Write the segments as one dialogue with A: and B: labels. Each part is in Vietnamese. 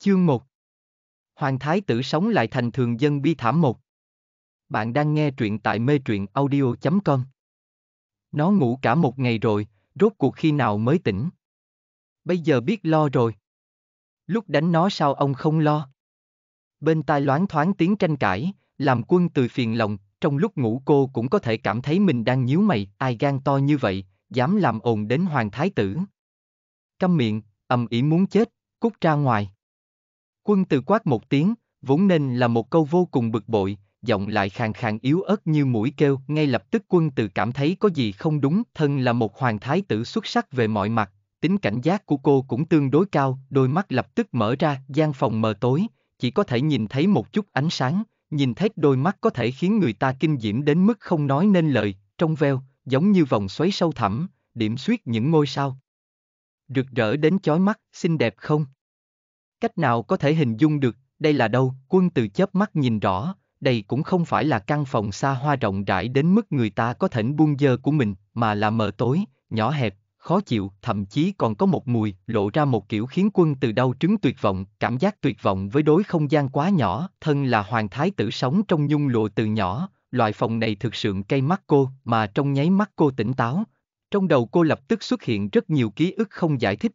A: Chương 1 Hoàng Thái tử sống lại thành thường dân bi thảm một. Bạn đang nghe truyện tại mê truyện audio.com Nó ngủ cả một ngày rồi, rốt cuộc khi nào mới tỉnh? Bây giờ biết lo rồi. Lúc đánh nó sao ông không lo? Bên tai loáng thoáng tiếng tranh cãi, làm quân từ phiền lòng, trong lúc ngủ cô cũng có thể cảm thấy mình đang nhíu mày, ai gan to như vậy, dám làm ồn đến Hoàng Thái tử. Câm miệng, ầm ĩ muốn chết, cút ra ngoài. Quân từ quát một tiếng, vốn nên là một câu vô cùng bực bội, giọng lại khàn khàn yếu ớt như mũi kêu, ngay lập tức quân từ cảm thấy có gì không đúng, thân là một hoàng thái tử xuất sắc về mọi mặt, tính cảnh giác của cô cũng tương đối cao, đôi mắt lập tức mở ra, gian phòng mờ tối, chỉ có thể nhìn thấy một chút ánh sáng, nhìn thấy đôi mắt có thể khiến người ta kinh diễm đến mức không nói nên lời, trong veo, giống như vòng xoáy sâu thẳm, điểm suyết những ngôi sao. Rực rỡ đến chói mắt, xinh đẹp không? Cách nào có thể hình dung được, đây là đâu, quân từ chớp mắt nhìn rõ, đây cũng không phải là căn phòng xa hoa rộng rãi đến mức người ta có thể buông dơ của mình, mà là mờ tối, nhỏ hẹp, khó chịu, thậm chí còn có một mùi, lộ ra một kiểu khiến quân từ đau trứng tuyệt vọng, cảm giác tuyệt vọng với đối không gian quá nhỏ, thân là hoàng thái tử sống trong nhung lụa từ nhỏ, loại phòng này thực sự cây mắt cô, mà trong nháy mắt cô tỉnh táo, trong đầu cô lập tức xuất hiện rất nhiều ký ức không giải thích.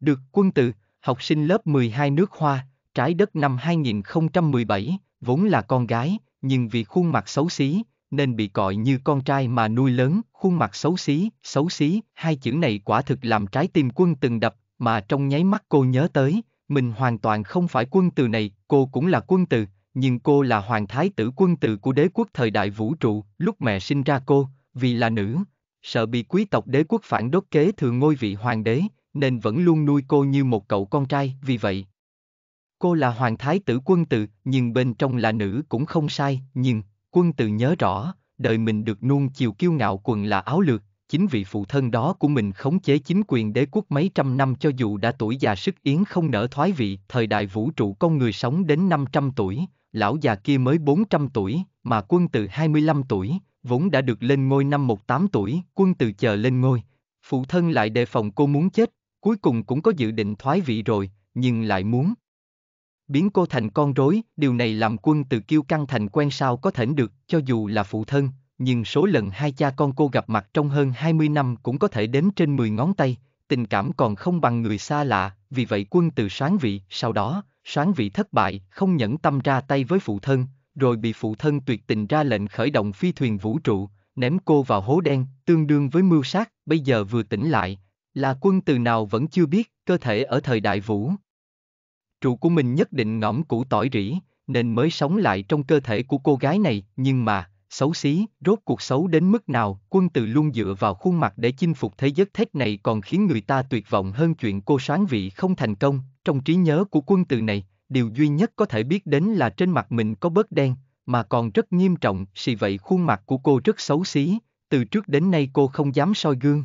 A: Được quân từ, học sinh lớp 12 nước Hoa, trái đất năm 2017, vốn là con gái, nhưng vì khuôn mặt xấu xí, nên bị gọi như con trai mà nuôi lớn, khuôn mặt xấu xí, xấu xí, hai chữ này quả thực làm trái tim quân từng đập, mà trong nháy mắt cô nhớ tới, mình hoàn toàn không phải quân từ này, cô cũng là quân từ, nhưng cô là hoàng thái tử quân từ của đế quốc thời đại vũ trụ, lúc mẹ sinh ra cô, vì là nữ, sợ bị quý tộc đế quốc phản đốt kế thừa ngôi vị hoàng đế, nên vẫn luôn nuôi cô như một cậu con trai, vì vậy. Cô là hoàng thái tử quân tự, nhưng bên trong là nữ cũng không sai, nhưng, quân tự nhớ rõ, đời mình được nuông chiều kiêu ngạo quần là áo lược, chính vị phụ thân đó của mình khống chế chính quyền đế quốc mấy trăm năm cho dù đã tuổi già sức yến không nở thoái vị, thời đại vũ trụ con người sống đến 500 tuổi, lão già kia mới 400 tuổi, mà quân từ 25 tuổi, vốn đã được lên ngôi năm 18 tuổi, quân từ chờ lên ngôi. Phụ thân lại đề phòng cô muốn chết, Cuối cùng cũng có dự định thoái vị rồi, nhưng lại muốn. Biến cô thành con rối, điều này làm quân từ kiêu căng thành quen sao có thể được, cho dù là phụ thân, nhưng số lần hai cha con cô gặp mặt trong hơn 20 năm cũng có thể đếm trên 10 ngón tay, tình cảm còn không bằng người xa lạ, vì vậy quân từ sáng vị, sau đó, sáng vị thất bại, không nhẫn tâm ra tay với phụ thân, rồi bị phụ thân tuyệt tình ra lệnh khởi động phi thuyền vũ trụ, ném cô vào hố đen, tương đương với mưu sát, bây giờ vừa tỉnh lại, là quân từ nào vẫn chưa biết, cơ thể ở thời đại vũ. Trụ của mình nhất định ngõm củ tỏi rỉ, nên mới sống lại trong cơ thể của cô gái này, nhưng mà, xấu xí, rốt cuộc xấu đến mức nào, quân từ luôn dựa vào khuôn mặt để chinh phục thế giới thét này còn khiến người ta tuyệt vọng hơn chuyện cô soán vị không thành công, trong trí nhớ của quân từ này, điều duy nhất có thể biết đến là trên mặt mình có bớt đen, mà còn rất nghiêm trọng, vì vậy khuôn mặt của cô rất xấu xí, từ trước đến nay cô không dám soi gương.